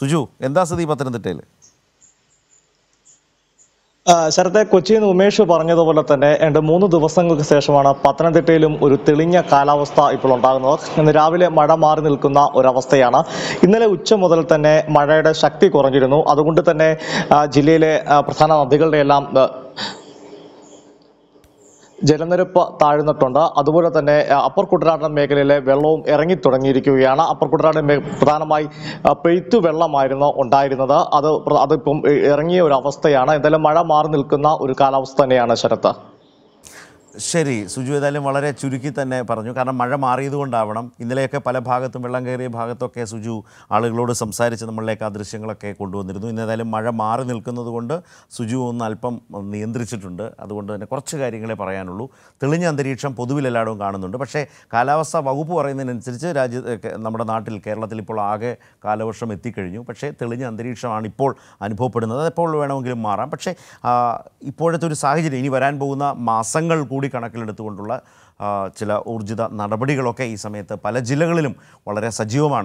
സുജു എന്താ സ്ഥിതി പത്തനംതിട്ടയിൽ ശരത്തെ കൊച്ചിയിൽ നിന്ന് ഉമേഷ് പറഞ്ഞതുപോലെ തന്നെ രണ്ട് മൂന്ന് ദിവസങ്ങൾക്ക് ശേഷമാണ് പത്തനംതിട്ടയിലും ഒരു തെളിഞ്ഞ കാലാവസ്ഥ ഇപ്പോൾ ഉണ്ടാകുന്നത് ഇന്ന് രാവിലെ മഴ മാറി നിൽക്കുന്ന ഒരവസ്ഥയാണ് ഇന്നലെ ഉച്ച മുതൽ തന്നെ മഴയുടെ ശക്തി കുറഞ്ഞിരുന്നു അതുകൊണ്ട് തന്നെ ജില്ലയിലെ പ്രധാന നദികളുടെ എല്ലാം ജലനിരപ്പ് താഴ്ന്നിട്ടുണ്ട് അതുപോലെ തന്നെ അപ്പർ കുട്ടനാടൻ മേഖലയിലെ വെള്ളവും ഇറങ്ങി തുടങ്ങിയിരിക്കുകയാണ് അപ്പർ കുട്ടനാടൻ പ്രധാനമായി പെയ്ത്തു വെള്ളമായിരുന്നു ഉണ്ടായിരുന്നത് അത് അതിപ്പം ഇറങ്ങിയ ഒരു അവസ്ഥയാണ് എന്തായാലും മഴ മാറി നിൽക്കുന്ന ഒരു കാലാവസ്ഥ തന്നെയാണ് ശരത്ത് ശരി സുജു ഏതായാലും വളരെ ചുരുക്കി തന്നെ പറഞ്ഞു കാരണം മഴ കൊണ്ടാവണം ഇന്നലെയൊക്കെ പല ഭാഗത്തും വെള്ളം കയറിയ ഭാഗത്തൊക്കെ സുജു ആളുകളോട് സംസാരിച്ച് നമ്മളിലേക്ക് ആ ദൃശ്യങ്ങളൊക്കെ കൊണ്ടുവന്നിരുന്നു ഇന്നേതായാലും മഴ മാറി നിൽക്കുന്നത് കൊണ്ട് സുജു ഒന്ന് അല്പം നിയന്ത്രിച്ചിട്ടുണ്ട് അതുകൊണ്ട് തന്നെ കുറച്ച് കാര്യങ്ങളെ പറയാനുള്ളൂ തെളിഞ്ഞ അന്തരീക്ഷം പൊതുവിൽ എല്ലായിടവും കാണുന്നുണ്ട് പക്ഷേ കാലാവസ്ഥാ വകുപ്പ് പറയുന്നതിനനുസരിച്ച് രാജ്യ നമ്മുടെ നാട്ടിൽ കേരളത്തിൽ ഇപ്പോൾ ആകെ കാലവർഷം എത്തിക്കഴിഞ്ഞു പക്ഷേ തെളിഞ്ഞ അന്തരീക്ഷമാണ് ഇപ്പോൾ അനുഭവപ്പെടുന്നത് അതെപ്പോൾ വേണമെങ്കിലും മാറാം പക്ഷേ ഇപ്പോഴത്തെ ഒരു സാഹചര്യം ഇനി വരാൻ പോകുന്ന മാസങ്ങൾ കൂടി കൂടി കണക്കിലെടുത്തുകൊണ്ടുള്ള ചില ഊർജിത നടപടികളൊക്കെ ഈ സമയത്ത് പല ജില്ലകളിലും വളരെ സജീവമാണ്